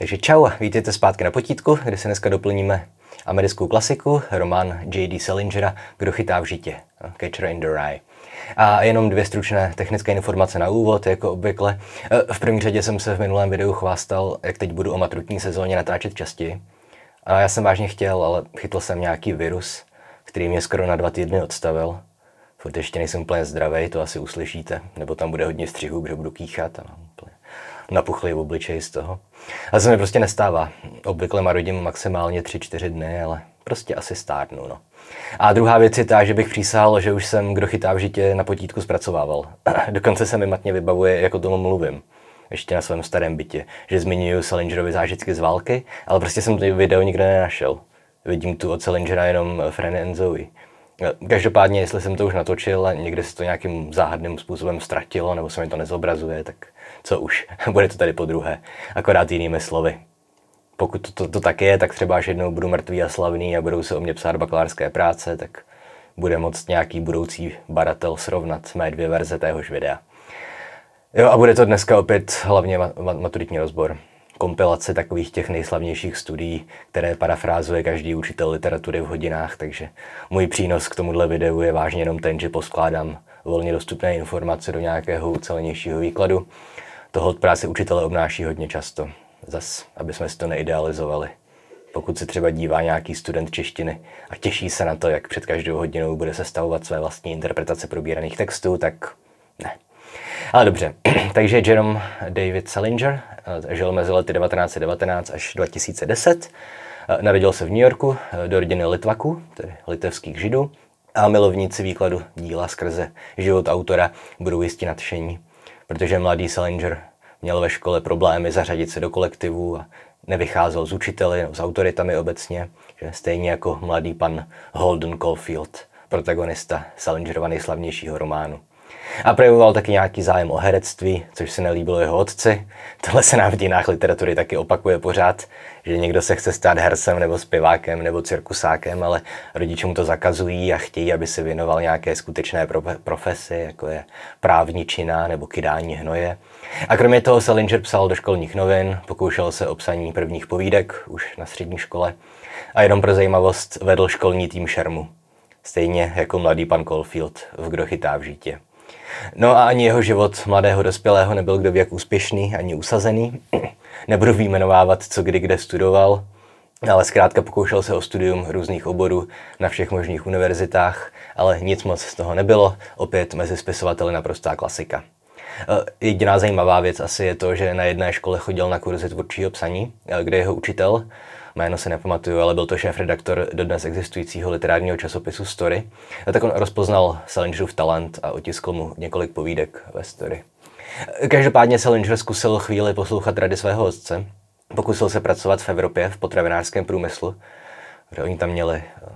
Takže čau, vítejte zpátky na potítku, kde se dneska doplníme americkou klasiku, román J.D. Salingera Kdo chytá v žitě, Catcher in the Rye. A jenom dvě stručné technické informace na úvod, jako obvykle. E, v první řadě jsem se v minulém videu chvástal, jak teď budu o matrutní sezóně natáčet častěji. A já jsem vážně chtěl, ale chytl jsem nějaký virus, který mě skoro na dva týdny odstavil. Furt ještě nejsem úplně zdravý, to asi uslyšíte, nebo tam bude hodně střihů, kde budu kýchat a úplně napuchlý obličej z toho. A to se mi prostě nestává. Obvykle marodím maximálně 3-4 dny, ale prostě asi stárnu, no. A druhá věc je ta, že bych přísahal, že už jsem kdo chytá v žitě na potítku zpracovával. Dokonce se mi matně vybavuje, jako tomu mluvím ještě na svém starém bytě, že zmiňuju Salingerovi zážitky z války, ale prostě jsem to video nikde nenašel. Vidím tu od Salingera jenom Frenny and Zoe. Každopádně, jestli jsem to už natočil a někde se to nějakým záhadným způsobem ztratilo, nebo se mi to nezobrazuje, tak co už, bude to tady po druhé, akorát jinými slovy. Pokud to, to, to tak je, tak třeba až jednou budu mrtvý a slavný a budou se o mě psát bakalářské práce, tak bude moc nějaký budoucí baratel srovnat mé dvě verze téhož videa. Jo a bude to dneska opět hlavně maturitní rozbor. Kompilace takových těch nejslavnějších studií, které parafrázuje každý učitel literatury v hodinách, takže můj přínos k tomuhle videu je vážně jenom ten, že poskládám volně dostupné informace do nějakého ucelenějšího výkladu toho od práce učitele obnáší hodně často. Zas, aby jsme si to neidealizovali. Pokud se třeba dívá nějaký student češtiny a těší se na to, jak před každou hodinou bude sestavovat své vlastní interpretace probíraných textů, tak ne. Ale dobře, takže Jerome David Salinger eh, žil mezi lety 1919 až 2010. Eh, narodil se v New Yorku eh, do rodiny litvaku, tedy litevských židů, a milovníci výkladu díla skrze život autora budou jistě nadšení protože mladý Salinger měl ve škole problémy zařadit se do kolektivu a nevycházel s učiteli s autoritami obecně, že stejně jako mladý pan Holden Caulfield, protagonista Salingerova nejslavnějšího románu. A projevoval taky nějaký zájem o herectví, což se nelíbilo jeho otci. Tohle se nám v dějinách literatury taky opakuje pořád, že někdo se chce stát hercem nebo zpěvákem nebo cirkusákem, ale rodiče mu to zakazují a chtějí, aby se věnoval nějaké skutečné profesi, jako je čina nebo kydání hnoje. A kromě toho Salinger psal do školních novin, pokoušel se o psaní prvních povídek už na střední škole a jenom pro zajímavost vedl školní tým šermu. Stejně jako mladý pan Caulfield v Kdo chytá v žítě. No a ani jeho život mladého dospělého nebyl kdo jak úspěšný, ani usazený. Nebudu vyjmenovávat, co kdy kde studoval, ale zkrátka pokoušel se o studium různých oborů na všech možných univerzitách, ale nic moc z toho nebylo, opět mezi spisovateli naprostá klasika. E, jediná zajímavá věc asi je to, že na jedné škole chodil na kurzy tvůrčího psaní, e, kde jeho učitel, jméno se nepamatuju, ale byl to šéf-redaktor dodnes existujícího literárního časopisu Story, tak on rozpoznal Salingerův talent a otiskl mu několik povídek ve Story. Každopádně Salinger zkusil chvíli poslouchat rady svého otce, pokusil se pracovat v Evropě v potravinářském průmyslu, kde oni tam měli eh,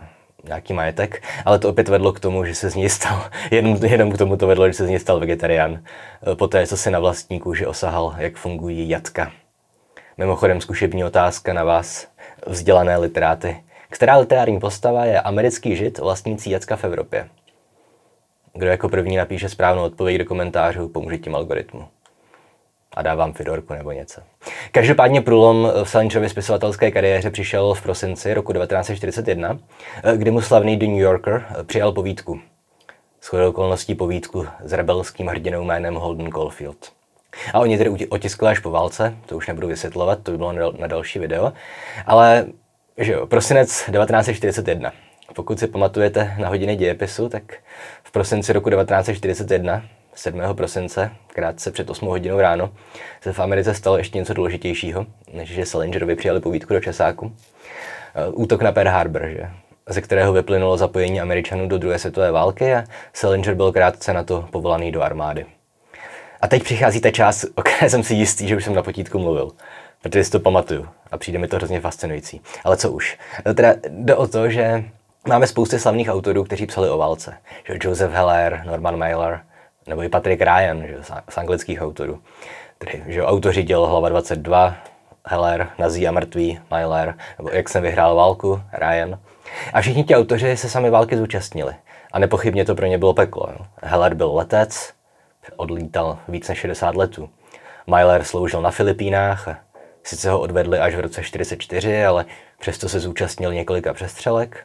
nějaký majetek, ale to opět vedlo k tomu, že se z něj stal, jenom, jenom k tomu to vedlo, že se z něj stal vegetarián, eh, poté co se na vlastní kůži osahal, jak fungují jatka. Mimochodem zkušební otázka na vás vzdělané literáty. Která literární postava je americký žid vlastnící Jacka v Evropě? Kdo jako první napíše správnou odpověď do komentářů tím algoritmu? A dávám Fidorku nebo něco. Každopádně průlom v Salinčově spisovatelské kariéře přišel v prosinci roku 1941, kdy mu slavný The New Yorker přijal povídku. Shodou okolností povídku s rebelským hrdinou jménem Holden Caulfield. A oni tedy otiskli až po válce, to už nebudu vysvětlovat, to by bylo na další video. Ale že jo, prosinec 1941. Pokud si pamatujete na hodiny dějepisu, tak v prosinci roku 1941, 7. prosince, krátce před 8 hodinou ráno, se v Americe stalo ještě něco důležitějšího, než že Salingerovi přijali povídku do Česáku. Eh, útok na Pearl Harbor, že? ze kterého vyplynulo zapojení Američanů do druhé světové války a Salinger byl krátce na to povolaný do armády. A teď přichází ta část, o které jsem si jistý, že už jsem na potítku mluvil. Protože si to pamatuju a přijde mi to hrozně fascinující. Ale co už. No teda jde o to, že máme spousty slavných autorů, kteří psali o válce. Že Joseph Heller, Norman Mailer, nebo i Patrick Ryan že, z anglických autorů. Tedy, že autoři děl Hlava 22, Heller, Nazí a mrtví, Mailer, nebo Jak jsem vyhrál válku, Ryan. A všichni ti autoři se sami války zúčastnili. A nepochybně to pro ně bylo peklo. Heller byl letec, odlítal víc než 60 letů. Myler sloužil na Filipínách, sice ho odvedli až v roce 44, ale přesto se zúčastnil několika přestřelek.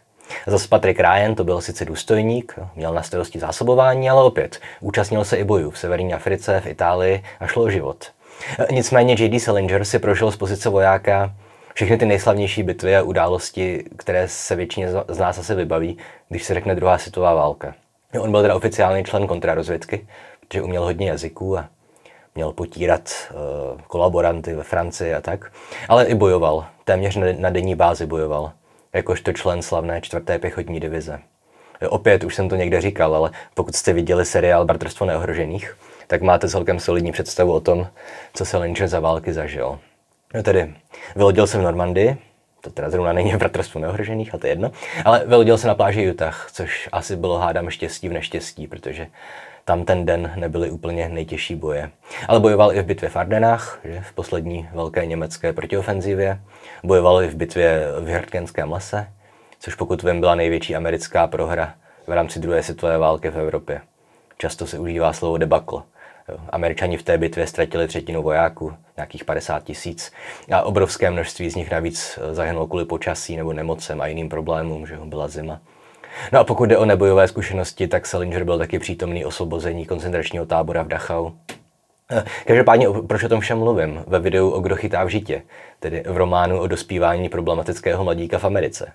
Zas Patrick Ryan to byl sice důstojník, měl na starosti zásobování, ale opět účastnil se i bojů v severní Africe, v Itálii a šlo o život. Nicméně J.D. Salinger si prožil z pozice vojáka všechny ty nejslavnější bitvy a události, které se většině z nás asi vybaví, když se řekne druhá světová válka. On byl teda oficiální člen kontrarozvědky, protože uměl hodně jazyků a měl potírat uh, kolaboranty ve Francii a tak, ale i bojoval, téměř na, na denní bázi bojoval, jakožto člen slavné čtvrté pěchotní divize. Eh, opět, už jsem to někde říkal, ale pokud jste viděli seriál Bratrstvo neohrožených, tak máte celkem solidní představu o tom, co se Lynch za války zažil. No tedy, vylodil se v Normandii, to teda zrovna není bratrstvo neohrožených, ale to je jedno, ale vylodil se na pláži Utah, což asi bylo hádám štěstí v neštěstí, protože tam ten den nebyly úplně nejtěžší boje. Ale bojoval i v bitvě v Ardenách, že, v poslední velké německé protiofenzivě, bojoval i v bitvě v Hrdkenském lese, což pokud vím byla největší americká prohra v rámci druhé světové války v Evropě. Často se užívá slovo debakl. Američani v té bitvě ztratili třetinu vojáků, nějakých 50 tisíc, a obrovské množství z nich navíc eh, zahynulo kvůli počasí nebo nemocem a jiným problémům, že byla zima. No a pokud jde o nebojové zkušenosti, tak Salinger byl taky přítomný osvobození koncentračního tábora v Dachau. Eh, každopádně, proč o tom všem mluvím? Ve videu o Kdo chytá v žitě, tedy v románu o dospívání problematického mladíka v Americe.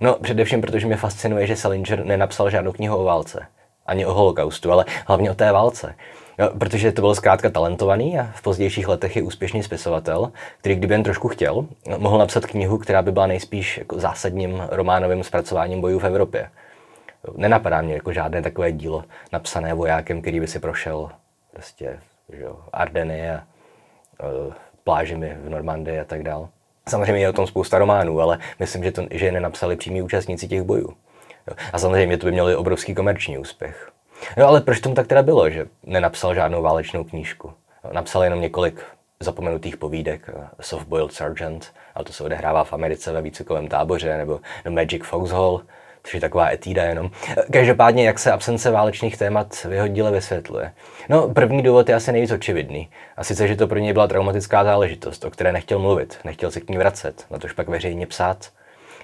No, především protože mě fascinuje, že Salinger nenapsal žádnou knihu o válce. Ani o holokaustu, ale hlavně o té válce. No, protože to byl zkrátka talentovaný a v pozdějších letech je úspěšný spisovatel, který kdyby jen trošku chtěl, mohl napsat knihu, která by byla nejspíš jako zásadním románovým zpracováním bojů v Evropě. Nenapadá mě jako žádné takové dílo napsané vojákem, který by si prošel prostě že jo, Ardeny a e, plážemi v Normandii a tak dále. Samozřejmě je o tom spousta románů, ale myslím, že, to, že je nenapsali přímí účastníci těch bojů. A samozřejmě to by mělo obrovský komerční úspěch. No ale proč tomu tak teda bylo, že nenapsal žádnou válečnou knížku? Napsal jenom několik zapomenutých povídek, eh, Softboiled Sergeant, ale to se odehrává v Americe ve výcvikovém táboře, nebo The Magic Foxhole, což je taková etída jenom. Eh, každopádně, jak se absence válečných témat v jeho díle vysvětluje? No, první důvod je asi nejvíc očividný. A sice, že to pro něj byla traumatická záležitost, o které nechtěl mluvit, nechtěl se k ní vracet, na tož pak veřejně psát.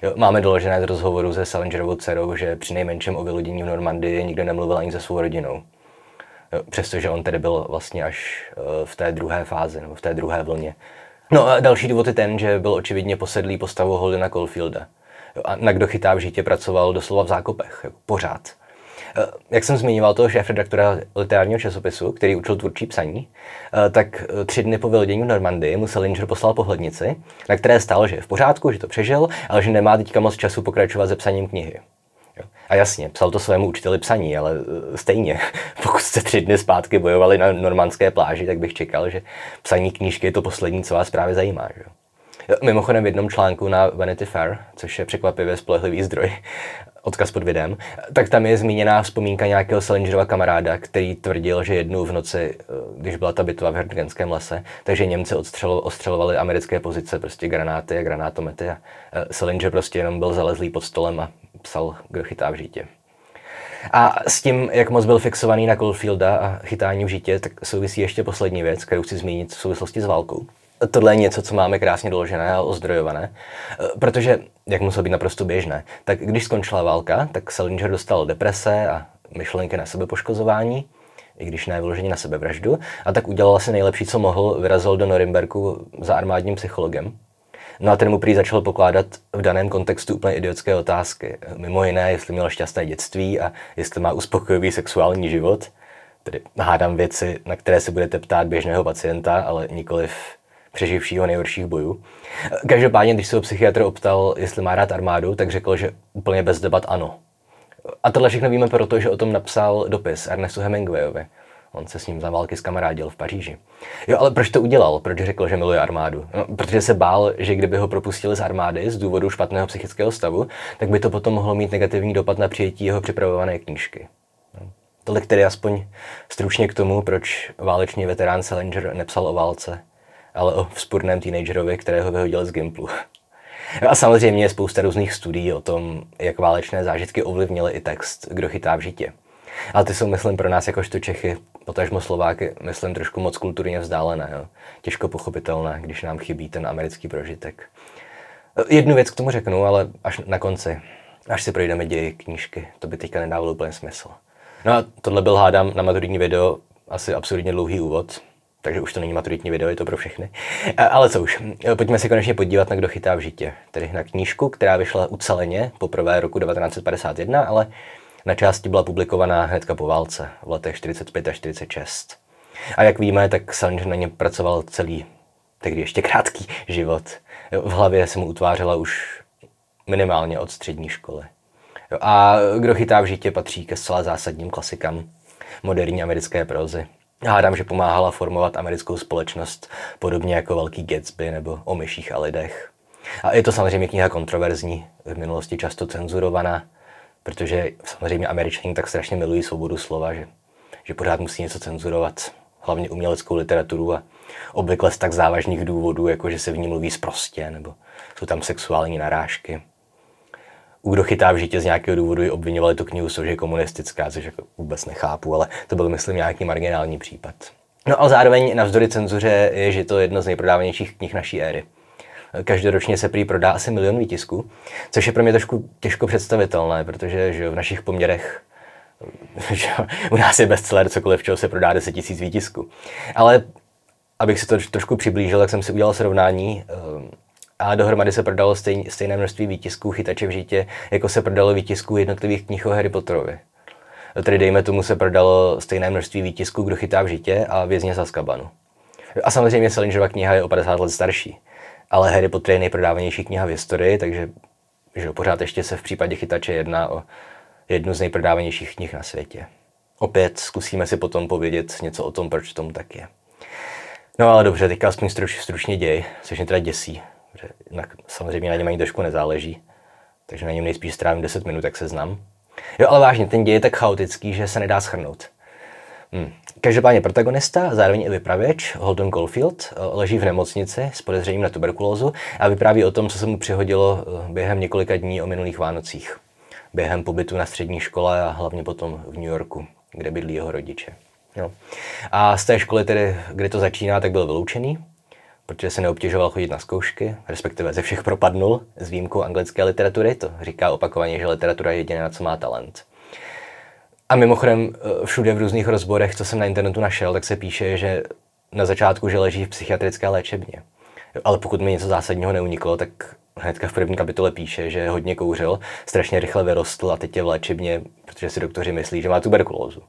Jo, máme doložené z rozhovoru se Salingerovou dcerou, že při nejmenším o vylodění v Normandii nikdo nemluvil ani se svou rodinou. Jo, přestože on tedy byl vlastně až eh, v té druhé fázi, nebo v té druhé vlně. No a další důvod je ten, že byl očividně posedlý postavou Holdena Caulfielda. Jo, a na kdo chytá v žitě pracoval doslova v zákopech, jako pořád. Eh, jak jsem zmiňoval toho šéf-redaktora literárního časopisu, který učil tvůrčí psaní, eh, tak eh, tři dny po vylodění v Normandii mu Salinger poslal pohlednici, na které stál, že je v pořádku, že to přežil, ale že nemá teďka moc času pokračovat se psaním knihy. A jasně, psal to svému učiteli psaní, ale stejně, pokud jste tři dny zpátky bojovali na normandské pláži, tak bych čekal, že psaní knížky je to poslední, co vás právě zajímá. Že? Mimochodem v jednom článku na Vanity Fair, což je překvapivě spolehlivý zdroj, odkaz pod videem, tak tam je zmíněná vzpomínka nějakého Salingerova kamaráda, který tvrdil, že jednou v noci, eh, když byla ta bitva v Hrdgenském lese, takže Němci odstřelo, ostřelovali americké pozice, prostě granáty a granátomety a eh, Salinger prostě jenom byl zalezlý pod stolem a psal, kdo chytá v žítě. A s tím, jak moc byl fixovaný na Coldfielda a chytání v žítě, tak souvisí ještě poslední věc, kterou chci zmínit v souvislosti s válkou. Tohle je něco, co máme krásně doložené a ozdrojované, eh, protože jak muselo být naprosto běžné. Tak když skončila válka, tak Salinger dostal deprese a myšlenky na sebepoškozování, i když ne vyloženě na sebevraždu, a tak udělal asi nejlepší, co mohl, vyrazil do Norimberku za armádním psychologem. No a ten mu prý začal pokládat v daném kontextu úplně idiotské otázky. Mimo jiné, jestli měl šťastné dětství a jestli má uspokojivý sexuální život. Tedy hádám věci, na které se budete ptát běžného pacienta, ale nikoliv přeživšího nejhorších bojů. Každopádně, když se ho psychiatr optal, jestli má rád armádu, tak řekl, že úplně bez debat ano. A tohle všechno víme proto, že o tom napsal dopis Ernestu Hemingwayovi. On se s ním za války s kamarádil v Paříži. Jo, ale proč to udělal? Proč řekl, že miluje armádu? No, protože se bál, že kdyby ho propustili z armády z důvodu špatného psychického stavu, tak by to potom mohlo mít negativní dopad na přijetí jeho připravované knížky. No. Tolik tedy aspoň stručně k tomu, proč válečný veterán Salinger nepsal o válce ale o vzpůrném teenagerovi, kterého vyhodil z Gimplu. No a samozřejmě je spousta různých studií o tom, jak válečné zážitky ovlivnily i text Kdo chytá v žitě. Ale ty jsou, myslím, pro nás jakožto Čechy, potažmo Slováky, myslím, trošku moc kulturně vzdálené. Jo. Těžko pochopitelné, když nám chybí ten americký prožitek. Jednu věc k tomu řeknu, ale až na konci. Až si projdeme ději knížky, to by teďka nedávalo úplně smysl. No a tohle byl, hádám, na maturitní video asi absurdně dlouhý úvod, takže už to není maturitní video, je to pro všechny. Ale co už, pojďme se konečně podívat na Kdo chytá v žitě. Tedy na knížku, která vyšla uceleně poprvé roku 1951, ale na části byla publikovaná hnedka po válce v letech 45 a 46. A jak víme, tak Salinger na ně pracoval celý, tehdy ještě krátký život. V hlavě se mu utvářela už minimálně od střední školy. A Kdo chytá v žitě patří ke zcela zásadním klasikám moderní americké prozy. Hádám, že pomáhala formovat americkou společnost, podobně jako Velký Gatsby nebo o myších a lidech. A je to samozřejmě kniha kontroverzní, v minulosti často cenzurovaná, protože samozřejmě američaní tak strašně milují svobodu slova, že, že pořád musí něco cenzurovat, hlavně uměleckou literaturu a obvykle z tak závažných důvodů, jako že se v ní mluví sprostě, nebo jsou tam sexuální narážky kdo chytá v žitě z nějakého důvodu i obvinovali tu knihu, což je komunistická, což jako vůbec nechápu, ale to byl, myslím, nějaký marginální případ. No a zároveň navzdory cenzuře je, že to je jedna z nejprodávanějších knih naší éry. Každoročně se prý prodá asi milion výtisků, což je pro mě trošku těžko představitelné, protože že v našich poměrech že u nás je bestseller cokoliv, čeho se prodá 10 000 výtisků. Ale abych si to trošku přiblížil, tak jsem si udělal srovnání ehm, a dohromady se prodalo stejn, stejné množství výtisků chytače v žitě, jako se prodalo výtisků jednotlivých knih o Harry Potterovi. Tedy dejme tomu se prodalo stejné množství výtisků Kdo chytá v žitě a vězně za skabanu. A samozřejmě Salingerova kniha je o 50 let starší, ale Harry Potter je nejprodávanější kniha v historii, takže že pořád ještě se v případě chytače jedná o jednu z nejprodávanějších knih na světě. Opět zkusíme si potom povědět něco o tom, proč tomu tak je. No ale dobře, teďka aspoň stručně děj, což mě teda děsí jinak samozřejmě na něm ani trošku nezáleží, takže na něm nejspíš strávím 10 minut, jak se znám. Jo, ale vážně, ten děj je tak chaotický, že se nedá schrnout. Hmm. Každopádně protagonista, zároveň i vypravěč, Holden Caulfield, eh, leží v nemocnici s podezřením na tuberkulózu a vypráví o tom, co se mu přihodilo eh, během několika dní o minulých Vánocích. Během pobytu na střední škole a hlavně potom v New Yorku, kde bydlí jeho rodiče. Jo. A z té školy, tedy, kde to začíná, tak byl vyloučený protože se neobtěžoval chodit na zkoušky, respektive ze všech propadnul, s výjimkou anglické literatury, to říká opakovaně, že literatura je jediná, na co má talent. A mimochodem eh, všude v různých rozborech, co jsem na internetu našel, tak se píše, že na začátku, že leží v psychiatrické léčebně. Ale pokud mi něco zásadního neuniklo, tak hnedka v první kapitole píše, že hodně kouřil, strašně rychle vyrostl a teď je v léčebně, protože si doktoři myslí, že má tuberkulózu.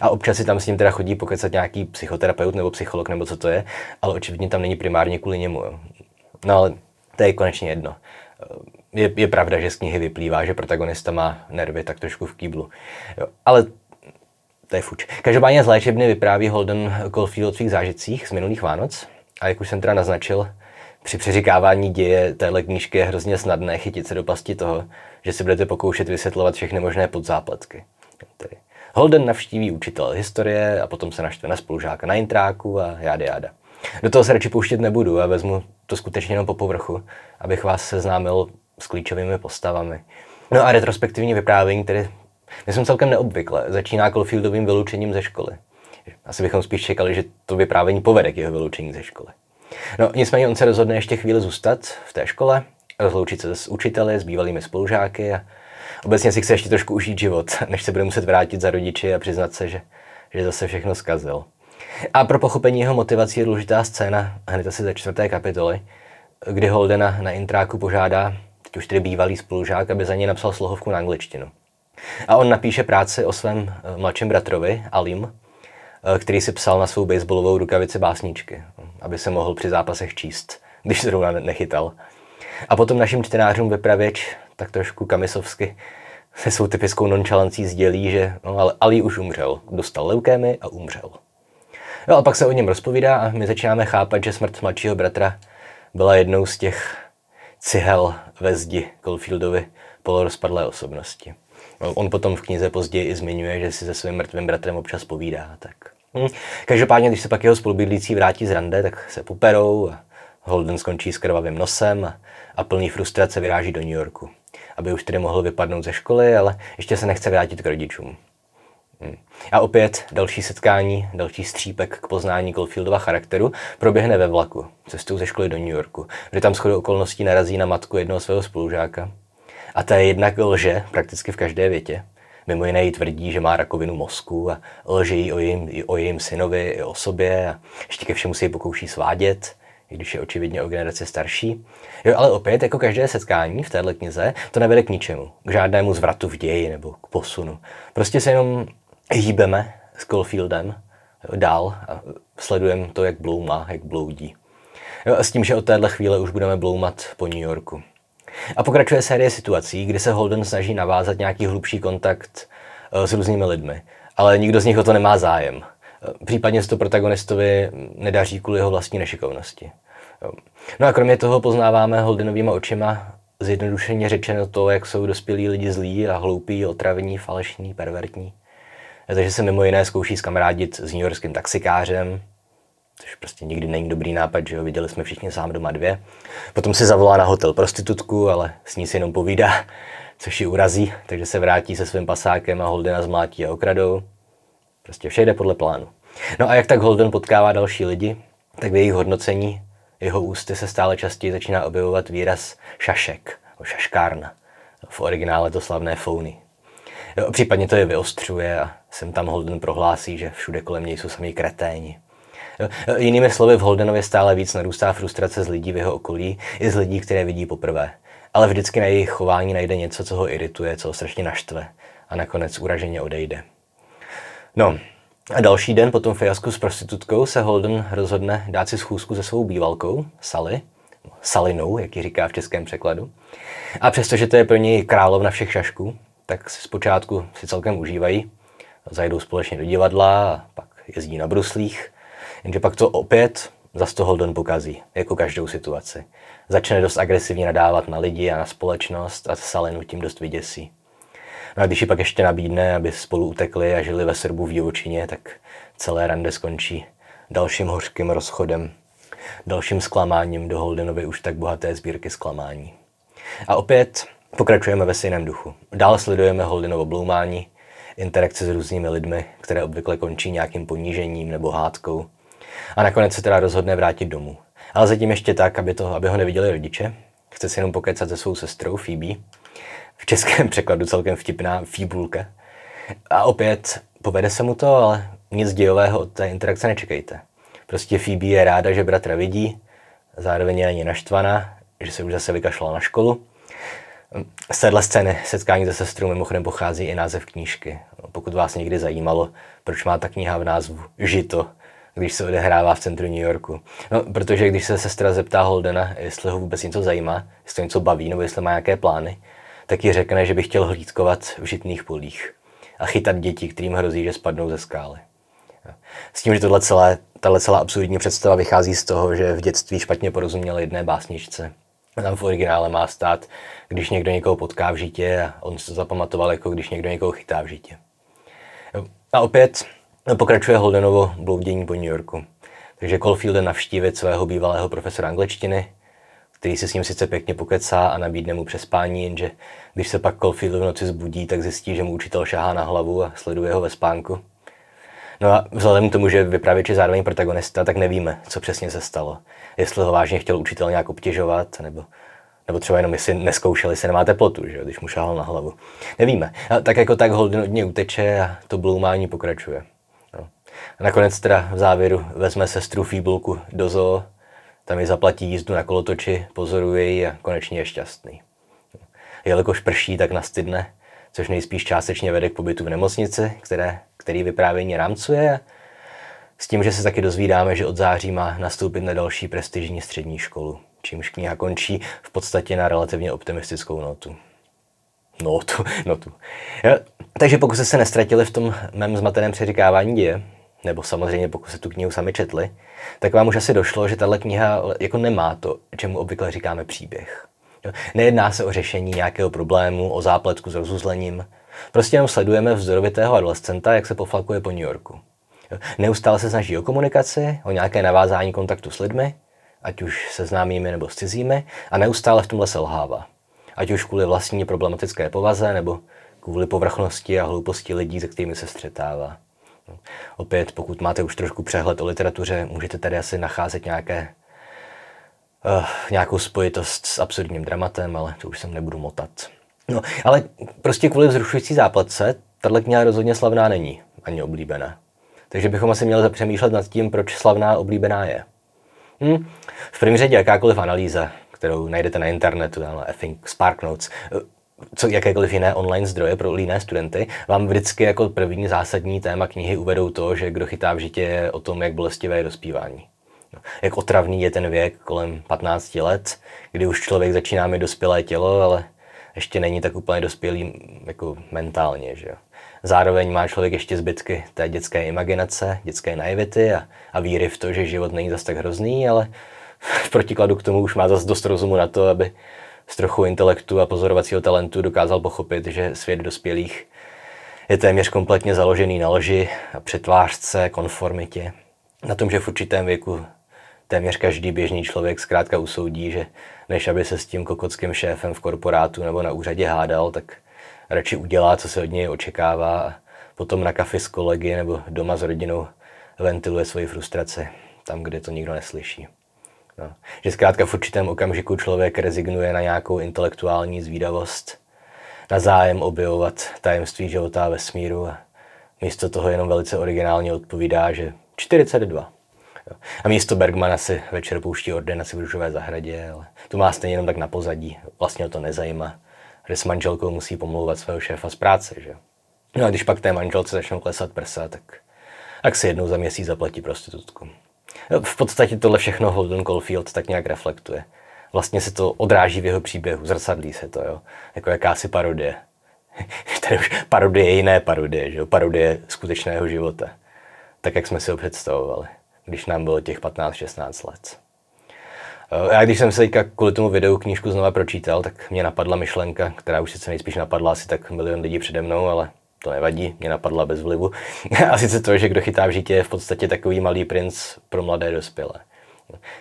A občas si tam s ním teda chodí pokecat nějaký psychoterapeut nebo psycholog nebo co to je, ale očividně tam není primárně kvůli němu. Jo. No ale to je konečně jedno. Je, je pravda, že z knihy vyplývá, že protagonista má nervy tak trošku v kýblu. Jo, ale to je fuč. Každopádně z léčebny vypráví Holden Caulfield o svých zážitcích z minulých Vánoc. A jak už jsem teda naznačil, při přeříkávání děje téhle knížky je hrozně snadné chytit se do pasti toho, že si budete pokoušet vysvětlovat všechny možné podzápletky. Tedy Holden navštíví učitel historie a potom se naštve na spolužáka na intráku a jáda jáda. Do toho se radši pouštět nebudu a vezmu to skutečně jenom po povrchu, abych vás seznámil s klíčovými postavami. No a retrospektivní vyprávění, tedy myslím celkem neobvykle, začíná Caulfieldovým vyloučením ze školy. Asi bychom spíš čekali, že to vyprávění povede k jeho vyloučení ze školy. No, nicméně on se rozhodne ještě chvíli zůstat v té škole, rozloučit se s učiteli, s bývalými spolužáky a obecně si chce ještě trošku užít život, než se bude muset vrátit za rodiči a přiznat se, že, že zase všechno zkazil. A pro pochopení jeho motivací je důležitá scéna hned asi ze čtvrté kapitoly, kdy Holdena na intráku požádá, teď už tedy bývalý spolužák, aby za něj napsal slohovku na angličtinu. A on napíše práci o svém eh, mladším bratrovi, Alim, eh, který si psal na svou baseballovou rukavici básničky, aby se mohl při zápasech číst, když zrovna nechytal. A potom našim čtenářům vypravěč tak trošku kamisovsky se svou typickou nonchalancí sdělí, že no, ale Ali už umřel. Dostal leukémy a umřel. No a pak se o něm rozpovídá a my začínáme chápat, že smrt mladšího bratra byla jednou z těch cihel ve zdi Colfieldovi polorozpadlé osobnosti. No, on potom v knize později i zmiňuje, že si se svým mrtvým bratrem občas povídá. Tak. Hm. Každopádně, když se pak jeho spolubydlící vrátí z rande, tak se poperou a Holden skončí s krvavým nosem a, a plný frustrace vyráží do New Yorku aby už tedy mohl vypadnout ze školy, ale ještě se nechce vrátit k rodičům. Hm. A opět další setkání, další střípek k poznání Caulfieldova charakteru proběhne ve vlaku, cestou ze školy do New Yorku, kde tam shodou okolností narazí na matku jednoho svého spolužáka. A ta je jednak lže prakticky v každé větě. Mimo jiné jí tvrdí, že má rakovinu mozku a lže jí o jejím, i o jejím synovi, i o sobě a ještě ke všemu si ji pokouší svádět – i když je očividně o generaci starší. Jo, ale opět, jako každé setkání v téhle knize, to nevede k ničemu, k žádnému zvratu v ději nebo k posunu. Prostě se jenom hýbeme s Caulfieldem dál a sledujeme to, jak bloumá, jak bloudí. Jo, a s tím, že od téhle chvíle už budeme bloumat po New Yorku. A pokračuje série situací, kdy se Holden snaží navázat nějaký hlubší kontakt eh, s různými lidmi, ale nikdo z nich o to nemá zájem. Případně se to protagonistovi nedaří kvůli jeho vlastní nešikovnosti. No a kromě toho poznáváme holdinovýma očima zjednodušeně řečeno to, jak jsou dospělí lidi zlí a hloupí, otravní, falešní, pervertní. Takže se mimo jiné zkouší skamarádit s newyorským taxikářem, což prostě nikdy není dobrý nápad, že jo, viděli jsme všichni sám doma dvě. Potom si zavolá na hotel prostitutku, ale s ní si jenom povídá, což ji urazí, takže se vrátí se svým pasákem a Holdena zmlátí a okradou. Prostě vše jde podle plánu. No a jak tak Holden potkává další lidi, tak v jejich hodnocení jeho ústy se stále častěji začíná objevovat výraz šašek, šaškárna. V originále to slavné founy. Případně to je vyostřuje a sem tam Holden prohlásí, že všude kolem něj jsou sami kreténi. Jinými slovy, v Holdenově stále víc narůstá frustrace z lidí v jeho okolí i z lidí, které vidí poprvé. Ale vždycky na jejich chování najde něco, co ho irituje, co ho strašně naštve a nakonec uraženě odejde. No, a další den po tom fiasku s prostitutkou se Holden rozhodne dát si schůzku se svou bývalkou, Sally, Salinou, jak ji říká v českém překladu. A přestože to je pro něj královna všech šašků, tak si zpočátku si celkem užívají. Zajdou společně do divadla a pak jezdí na bruslích. Jenže pak to opět za to Holden pokazí, jako každou situaci. Začne dost agresivně nadávat na lidi a na společnost a Salinu tím dost vyděsí. No a když ji pak ještě nabídne, aby spolu utekli a žili ve Srbu v divočině, tak celé rande skončí dalším hořkým rozchodem, dalším zklamáním do Holdenovy už tak bohaté sbírky zklamání. A opět pokračujeme ve stejném duchu. Dál sledujeme Holdenovo bloumání, interakce s různými lidmi, které obvykle končí nějakým ponížením nebo hádkou. A nakonec se teda rozhodne vrátit domů. Ale zatím ještě tak, aby, to, aby ho neviděli rodiče. Chce si jenom pokecat se svou sestrou Phoebe, v českém překladu celkem vtipná fíbulka. A opět, povede se mu to, ale nic dějového od té interakce nečekejte. Prostě Phoebe je ráda, že bratra vidí, zároveň je ani naštvaná, že se už zase vykašlala na školu. Z téhle scény setkání se sestrou mimochodem pochází i název knížky. Pokud vás někdy zajímalo, proč má ta kniha v názvu Žito, když se odehrává v centru New Yorku. No, protože když se sestra zeptá Holdena, jestli ho vůbec něco zajímá, jestli to něco baví nebo jestli má nějaké plány, tak ji řekne, že by chtěl hlídkovat v žitných polích a chytat děti, kterým hrozí, že spadnou ze skály. S tím, že tohle celé, tahle celá absurdní představa vychází z toho, že v dětství špatně porozuměl jedné básničce. Tam v originále má stát, když někdo někoho potká v žitě a on se zapamatoval jako když někdo někoho chytá v žitě. A opět pokračuje Holdenovo bloudění po New Yorku. Takže Caulfield navštívit svého bývalého profesora angličtiny, který si s ním sice pěkně pokecá a nabídne mu přespání, jenže když se pak Colfield v noci zbudí, tak zjistí, že mu učitel šahá na hlavu a sleduje ho ve spánku. No a vzhledem k tomu, že vypravěč je zároveň protagonista, tak nevíme, co přesně se stalo. Jestli ho vážně chtěl učitel nějak obtěžovat, nebo nebo třeba jenom jestli neskoušeli, se nemá teplotu, že když mu šáhl na hlavu. Nevíme. A tak jako tak Holden od něj uteče a to bloumání pokračuje. No. A nakonec teda v závěru vezme sestru Fíbulku do zoo tam je zaplatí jízdu na kolotoči, pozoruje ji a konečně je šťastný. Jelikož prší, tak nastydne, což nejspíš částečně vede k pobytu v nemocnici, které, který vyprávění rámcuje, s tím, že se taky dozvídáme, že od září má nastoupit na další prestižní střední školu, čímž kniha končí v podstatě na relativně optimistickou notu. Notu, notu. Jo. Takže pokud jste se nestratili v tom mém zmateném přeřikávání děje, nebo samozřejmě pokud se tu knihu sami četli, tak vám už asi došlo, že tahle kniha jako nemá to, čemu obvykle říkáme příběh. Nejedná se o řešení nějakého problému, o zápletku s rozuzlením. Prostě jenom sledujeme vzdorovitého adolescenta, jak se poflakuje po New Yorku. Neustále se snaží o komunikaci, o nějaké navázání kontaktu s lidmi, ať už se známými nebo s cizími, a neustále v tomhle selhává. Ať už kvůli vlastní problematické povaze nebo kvůli povrchnosti a hlouposti lidí, se kterými se střetává. Opět, pokud máte už trošku přehled o literatuře, můžete tady asi nacházet nějaké, uh, nějakou spojitost s absurdním dramatem, ale to už sem nebudu motat. No, ale prostě kvůli vzrušující záplatce tahle kniha rozhodně slavná není, ani oblíbená. Takže bychom asi měli zapřemýšlet nad tím, proč slavná oblíbená je. Hm? V první řadě jakákoliv analýza, kterou najdete na internetu, na Think Spark Notes, eh, co jakékoliv jiné online zdroje pro líné studenty, vám vždycky jako první zásadní téma knihy uvedou to, že kdo chytá v žitě je o tom, jak bolestivé je dospívání. No, jak otravný je ten věk kolem 15 let, kdy už člověk začíná mít dospělé tělo, ale ještě není tak úplně dospělý jako mentálně. Že jo. Zároveň má člověk ještě zbytky té dětské imaginace, dětské naivity a, a víry v to, že život není zas tak hrozný, ale v protikladu k tomu už má zase dost rozumu na to, aby s trochu intelektu a pozorovacího talentu dokázal pochopit, že svět dospělých je téměř kompletně založený na loži a přetvářce, konformitě. Na tom, že v určitém věku téměř každý běžný člověk zkrátka usoudí, že než aby se s tím kokockým šéfem v korporátu nebo na úřadě hádal, tak radši udělá, co se od něj očekává a potom na kafi s kolegy nebo doma s rodinou ventiluje svoji frustraci tam, kde to nikdo neslyší. No. Že zkrátka v určitém okamžiku člověk rezignuje na nějakou intelektuální zvídavost, na zájem objevovat tajemství života a vesmíru a místo toho jenom velice originálně odpovídá, že 42. A místo Bergmana si večer pouští ordinaci v Ružové zahradě, ale tu má stejně jenom tak na pozadí, vlastně o to nezajímá, Kde s manželkou musí pomlouvat svého šéfa z práce, že No a když pak té manželce začnou klesat prsa, tak, tak si jednou za měsíc zaplatí prostitutku. V podstatě tohle všechno Holden Caulfield tak nějak reflektuje. Vlastně se to odráží v jeho příběhu, zrcadlí se to, jo? jako jakási parodie. Tady už parodie jiné parodie, že jo? parodie skutečného života. Tak, jak jsme si ho představovali, když nám bylo těch 15-16 let. Eh, já když jsem se teďka kvůli tomu videu knížku znova pročítal, tak mě napadla myšlenka, která už sice nejspíš napadla asi tak milion lidí přede mnou, ale to nevadí, mě napadla bez vlivu. A sice to, že kdo chytá v žitě, je v podstatě takový malý princ pro mladé dospělé.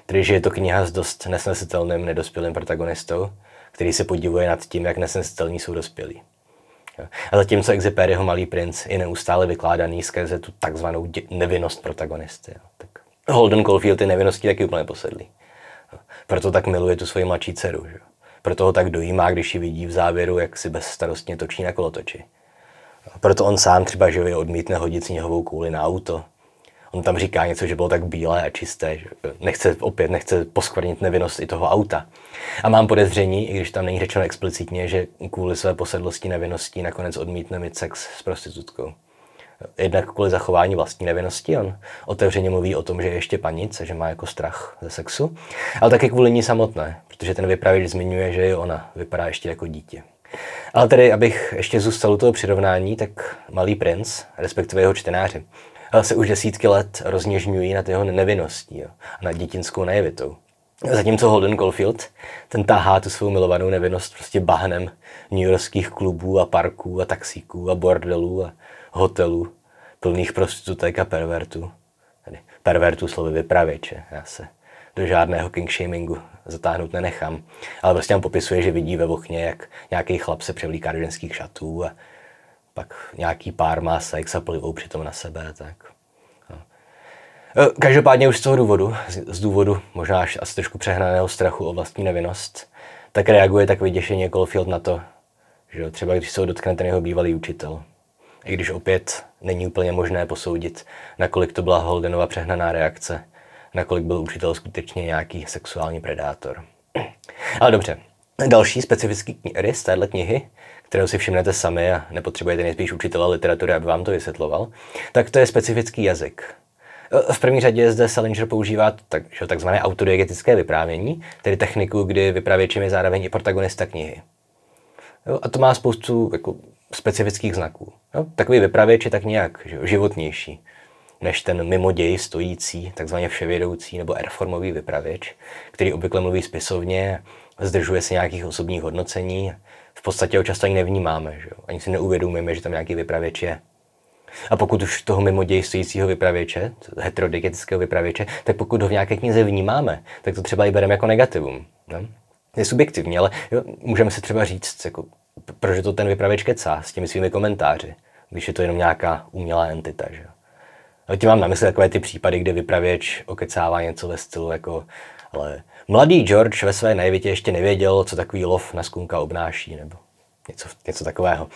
Tedy, že je to kniha s dost nesnesitelným nedospělým protagonistou, který se podivuje nad tím, jak nesnesitelní jsou dospělí. A zatímco Exipéryho malý princ je neustále vykládaný skrze tu takzvanou nevinnost protagonisty. Tak Holden Caulfield ty nevinnosti taky úplně posedlí. Proto tak miluje tu svoji mladší dceru. Že? Proto ho tak dojímá, když ji vidí v závěru, jak si bezstarostně točí na kolotoči. Proto on sám třeba že odmítne hodit sněhovou kouli na auto. On tam říká něco, že bylo tak bílé a čisté, že nechce opět, nechce poskvrnit nevinnost i toho auta. A mám podezření, i když tam není řečeno explicitně, že kvůli své posedlosti nevinností nakonec odmítne mít sex s prostitutkou. Jednak kvůli zachování vlastní nevinnosti, on otevřeně mluví o tom, že je ještě panice, že má jako strach ze sexu, ale také kvůli ní samotné, protože ten vypravěč zmiňuje, že i ona vypadá ještě jako dítě. Ale tedy, abych ještě zůstal u toho přirovnání, tak Malý princ, respektive jeho čtenáři, eh, se už desítky let rozněžňují nad jeho nevinností jo, a nad dětinskou naivitou. Zatímco Holden Caulfield, ten tahá tu svou milovanou nevinnost prostě bahnem newyorských klubů a parků a taxíků a bordelů a hotelů plných prostitutek a pervertů. Tady pervertů slovy vypravěče, já se do žádného king shamingu zatáhnout nenechám. Ale prostě tam popisuje, že vidí ve okně, jak nějaký chlap se převlíká do ženských šatů a pak nějaký pár má sex a plivou přitom na sebe. Tak. No. E, každopádně už z toho důvodu, z důvodu možná až asi trošku přehnaného strachu o vlastní nevinnost, tak reaguje tak vyděšeně Caulfield na to, že jo, třeba když se ho dotkne ten jeho bývalý učitel. I když opět není úplně možné posoudit, nakolik to byla Holdenova přehnaná reakce, nakolik byl učitel skutečně nějaký sexuální predátor. Ale dobře, Další specifický z téhle knihy, kterou si všimnete sami a nepotřebujete nejspíš učitele literatury, aby vám to vysvětloval, tak to je specifický jazyk. E, v první řadě zde Salinger používá tak, že, takzvané autodiegetické vyprávění, tedy techniku, kdy vypravěčem je zároveň i protagonista knihy. Jo, a to má spoustu jako, specifických znaků. Jo, takový vypravěč je tak nějak že, životnější než ten mimo děj stojící, takzvaně vševědoucí nebo reformový vypravěč, který obvykle mluví spisovně, zdržuje se nějakých osobních hodnocení. V podstatě ho často ani nevnímáme, že jo? ani si neuvědomujeme, že tam nějaký vypravěč je. A pokud už toho mimo děj stojícího vypravěče, heterodigetického vypravěče, tak pokud ho v nějaké knize vnímáme, tak to třeba i bereme jako negativum. Ne? Je subjektivní, ale jo, můžeme si třeba říct, jako, proč to ten vypravěč kecá s těmi svými komentáři, když je to jenom nějaká umělá entita. Že jo? Ale tím mám na mysli takové ty případy, kde vypravěč okecává něco ve stylu jako ale mladý George ve své najvětě ještě nevěděl, co takový lov na skunka obnáší, nebo něco, něco takového.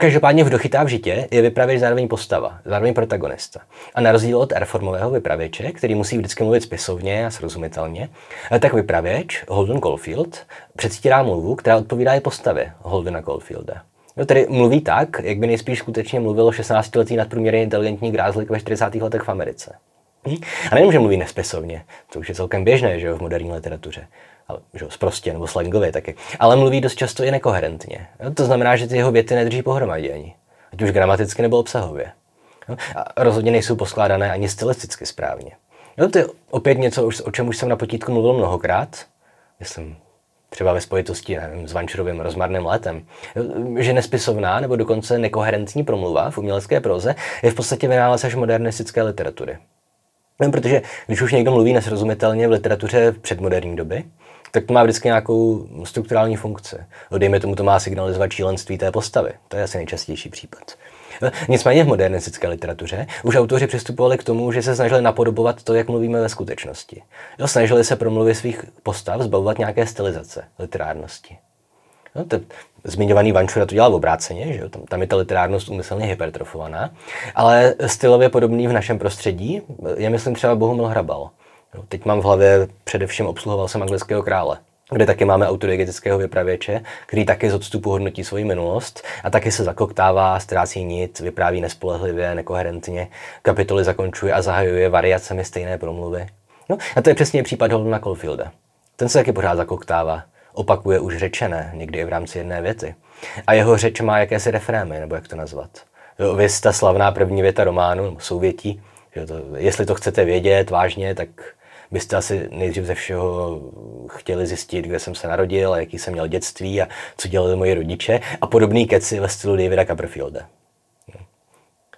Každopádně v Dochytá v žitě je vypravěč zároveň postava, zároveň protagonista. A na rozdíl od reformového vypravěče, který musí vždycky mluvit spisovně a srozumitelně, tak vypravěč Holden Caulfield předstírá mluvu, která odpovídá i postavě Holdena Caulfielda. No tedy mluví tak, jak by nejspíš skutečně mluvil 16-letý nadprůměrně inteligentní grázlik ve 40. letech v Americe. Hm? A nejenom, že mluví nespisovně, to už je celkem běžné, že jo, v moderní literatuře, ale že jo, zprostě, nebo slangově taky, ale mluví dost často i nekoherentně. No, to znamená, že ty jeho věty nedrží pohromadě ani, ať už gramaticky nebo obsahově. No, a rozhodně nejsou poskládané ani stylisticky správně. No, to je opět něco, o čem už jsem na potítku mluvil mnohokrát, myslím třeba ve spojitosti nevím, s Vančurovým rozmarným letem, že nespisovná nebo dokonce nekoherentní promluva v umělecké proze je v podstatě vynález až modernistické literatury. No, protože když už někdo mluví nesrozumitelně v literatuře předmoderní doby, tak to má vždycky nějakou strukturální funkci. No, dejme tomu, to má signalizovat šílenství té postavy. To je asi nejčastější případ. Nicméně v modernistické literatuře už autoři přistupovali k tomu, že se snažili napodobovat to, jak mluvíme ve skutečnosti. Jo, snažili se promluvy svých postav zbavovat nějaké stylizace literárnosti. No, to, zmiňovaný Vančura to dělal obráceně, že jo? Tam, tam je ta literárnost úmyslně hypertrofovaná, ale stylově podobný v našem prostředí je, myslím, třeba Bohumil Hrabal. No, teď mám v hlavě především obsluhoval jsem anglického krále kde taky máme autodiegetického vypravěče, který taky z odstupu hodnotí svoji minulost a taky se zakoktává, ztrácí nit, vypráví nespolehlivě, nekoherentně, kapitoly zakončuje a zahajuje variacemi stejné promluvy. No a to je přesně případ Holdena Caulfielda. Ten se taky pořád zakoktává, opakuje už řečené, někdy i v rámci jedné věty. A jeho řeč má jakési refrémy, nebo jak to nazvat. Vy ta slavná první věta románu, souvětí, že to, jestli to chcete vědět vážně, tak byste asi nejdřív ze všeho chtěli zjistit, kde jsem se narodil a jaký jsem měl dětství a co dělali moji rodiče a podobný keci ve stylu Davida Copperfielda.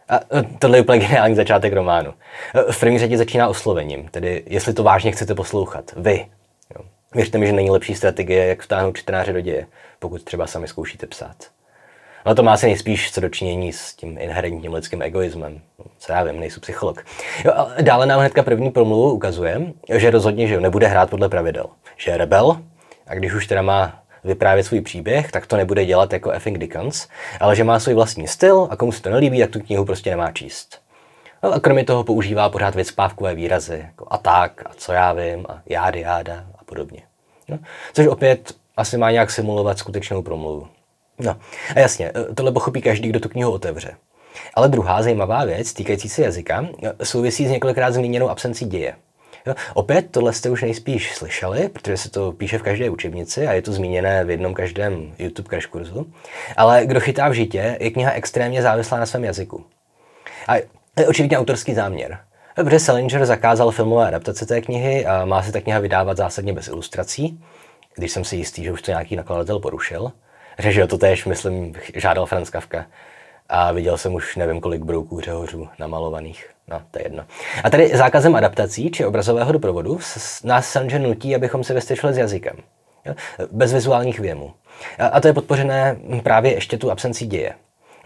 A tohle je úplně geniální začátek románu. E, v první řadě začíná oslovením, tedy jestli to vážně chcete poslouchat, vy. Jo. Věřte mi, že není lepší strategie, jak vtáhnout čtenáře do děje, pokud třeba sami zkoušíte psát. No to má asi nejspíš co dočinění s tím inherentním lidským egoismem. Co já vím, nejsem psycholog. Jo, a dále nám hnedka první promluvu ukazuje, že rozhodně že nebude hrát podle pravidel. Že je rebel a když už teda má vyprávět svůj příběh, tak to nebude dělat jako Effing Dickens, ale že má svůj vlastní styl a komu se to nelíbí, tak tu knihu prostě nemá číst. No a kromě toho používá pořád vyspávkové výrazy, jako a tak, a co já vím, a jády, jáda a podobně. No, což opět asi má nějak simulovat skutečnou promluvu. No, a jasně, eh, tohle pochopí každý, kdo tu knihu otevře. Ale druhá zajímavá věc, týkající se jazyka, eh, souvisí s několikrát zmíněnou absencí děje. Jo, opět tohle jste už nejspíš slyšeli, protože se to píše v každé učebnici a je to zmíněné v jednom každém YouTube crash kurzu. Ale kdo chytá v žitě, je kniha extrémně závislá na svém jazyku. A je očividně autorský záměr. No, protože Salinger zakázal filmové adaptace té knihy a má se ta kniha vydávat zásadně bez ilustrací, když jsem si jistý, že už to nějaký nakladatel porušil řešil to též, myslím, žádal Franz Kafka. A viděl jsem už nevím kolik brouků řehořů namalovaných. No, to je jedno. A tady zákazem adaptací či obrazového doprovodu nás Sanže nutí, abychom se vystyčili s jazykem. Bez vizuálních věmů. A to je podpořené právě ještě tu absencí děje.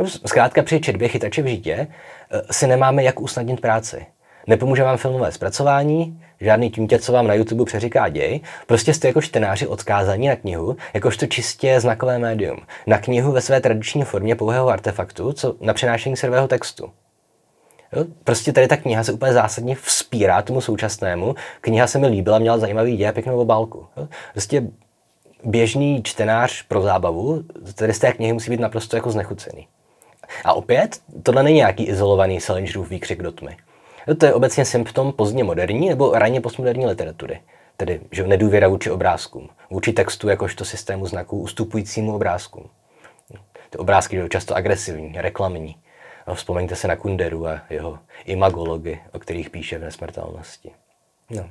No, zkrátka při četbě chytače v žitě eh, si nemáme jak usnadnit práci. Nepomůže vám filmové zpracování, žádný tě, co vám na YouTube přeříká děj, prostě jste jako čtenáři odkázaní na knihu, jakožto čistě znakové médium, na knihu ve své tradiční formě pouhého artefaktu, co na přenášení servého textu. Jo? Prostě tady ta kniha se úplně zásadně vzpírá tomu současnému. Kniha se mi líbila, měla zajímavý děj a pěknou obálku. Jo? Prostě běžný čtenář pro zábavu tady z té knihy musí být naprosto jako znechucený. A opět, tohle není nějaký izolovaný Salingerův výkřik do tmy. To je obecně symptom pozdně moderní nebo raně postmoderní literatury. Tedy, že nedůvěra vůči obrázkům, vůči textu jakožto systému znaků ustupujícímu obrázkům. Ty obrázky jsou často agresivní, reklamní. No, vzpomeňte se na Kunderu a jeho imagology, o kterých píše v Nesmrtelnosti. No.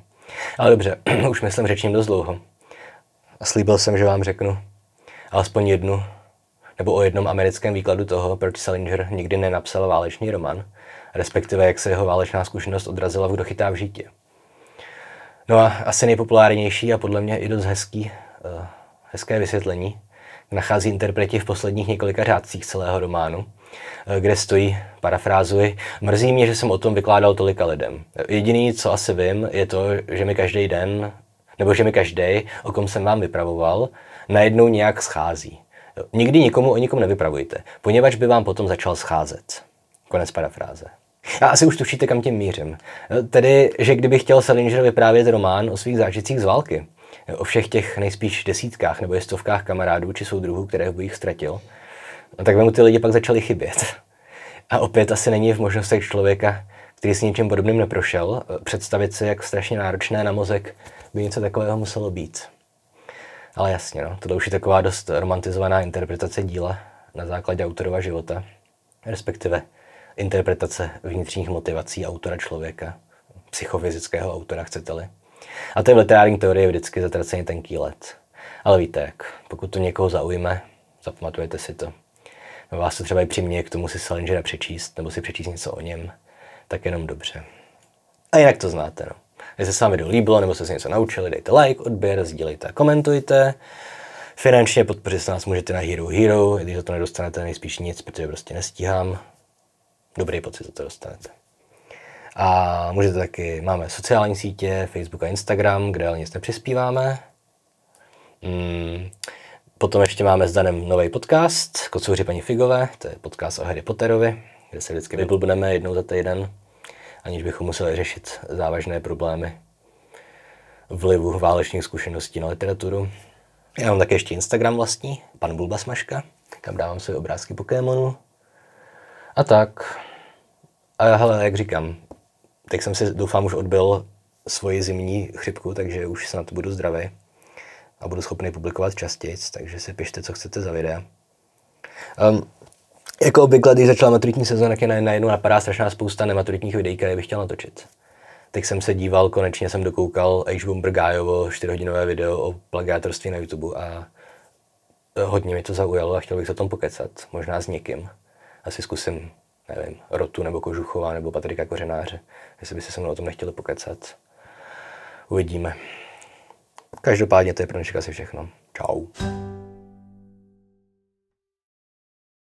Ale dobře, už myslím řečním dost dlouho. A slíbil jsem, že vám řeknu alespoň jednu nebo o jednom americkém výkladu toho, proč Salinger nikdy nenapsal válečný román, respektive jak se jeho válečná zkušenost odrazila v Dochytá v žítě. No a asi nejpopulárnější a podle mě i dost hezký, uh, hezké vysvětlení nachází interpreti v posledních několika řádcích celého románu, eh, kde stojí, parafrázuji, mrzí mě, že jsem o tom vykládal tolika lidem. Jediný, co asi vím, je to, že mi každý den, nebo že mi každý, o kom jsem vám vypravoval, najednou nějak schází. Nikdy nikomu o nikom nevypravujte, poněvadž by vám potom začal scházet. Konec parafráze. A asi už tušíte, kam tím mířím. E, tedy, že kdyby chtěl Salinger vyprávět román o svých zážitcích z války, e, o všech těch nejspíš desítkách nebo stovkách kamarádů či soudruhů, které by jich ztratil, no tak mu ty lidi pak začaly chybět. A opět asi není v možnostech člověka, který s něčím podobným neprošel, e, představit si, jak strašně náročné na mozek by něco takového muselo být. Ale jasně, no, tohle už je taková dost romantizovaná interpretace díla na základě autorova života, respektive interpretace vnitřních motivací autora člověka, psychofyzického autora, chcete-li. A to je v literární teorii vždycky zatracený tenký let. Ale víte jak, pokud to někoho zaujme, zapamatujete si to. No vás to třeba i přiměje k tomu si Salingera přečíst, nebo si přečíst něco o něm, tak jenom dobře. A jinak to znáte, no. Jestli se vám video líbilo nebo jste si něco naučili, dejte like, odběr, sdílejte a komentujte. Finančně podpořit nás můžete na Hero Hero, i když za to nedostanete nejspíš nic, protože prostě nestíhám. Dobrý pocit za to dostanete. A můžete taky, máme sociální sítě, Facebook a Instagram, kde ale nic nepřispíváme. Mm. Potom ještě máme s Danem nový podcast, Kocouři paní Figové, to je podcast o Harry Potterovi, kde se vždycky vyblbneme jednou za týden aniž bychom museli řešit závažné problémy vlivu válečných zkušeností na literaturu. Já mám také ještě Instagram vlastní, pan Bulbasmaška, kam dávám své obrázky Pokémonů. A tak. A hele, jak říkám, tak jsem si doufám už odbil svoji zimní chřipku, takže už snad budu zdravý a budu schopný publikovat častěji, takže si pište, co chcete za videa. Um, jako obvykle, když začala maturitní sezóna, tak je najednou napadá strašná spousta nematuritních videí, které bych chtěl natočit. Tak jsem se díval, konečně jsem dokoukal H. Bumbergájovo 4-hodinové video o plagiátorství na YouTube a hodně mi to zaujalo a chtěl bych se o tom pokecat, možná s někým. Asi zkusím, nevím, Rotu nebo Kožuchova nebo Patrika Kořenáře, jestli by se se mnou o tom nechtěli pokecat. Uvidíme. Každopádně to je pro dnešek asi všechno. Ciao.